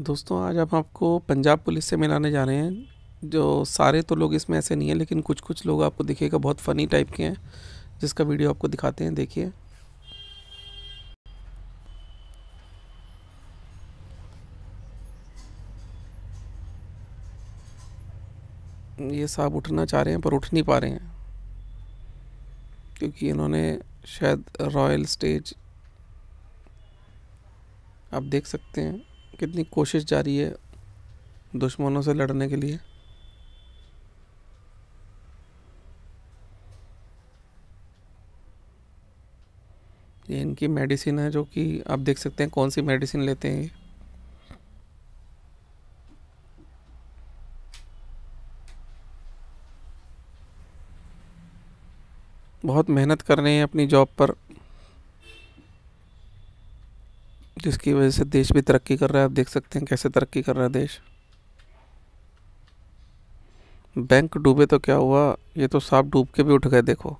दोस्तों आज हम आपको पंजाब पुलिस से मिलाने जा रहे हैं जो सारे तो लोग इसमें ऐसे नहीं हैं लेकिन कुछ कुछ लोग आपको दिखेगा बहुत फ़नी टाइप के हैं जिसका वीडियो आपको दिखाते हैं देखिए ये साहब उठना चाह रहे हैं पर उठ नहीं पा रहे हैं क्योंकि इन्होंने शायद रॉयल स्टेज आप देख सकते हैं कितनी कोशिश जारी है दुश्मनों से लड़ने के लिए ये इनकी मेडिसिन है जो कि आप देख सकते हैं कौन सी मेडिसिन लेते हैं ये बहुत मेहनत कर रहे हैं अपनी जॉब पर जिसकी वजह से देश भी तरक्की कर रहा है आप देख सकते हैं कैसे तरक्की कर रहा है देश बैंक डूबे तो क्या हुआ ये तो सांप डूब के भी उठ गए देखो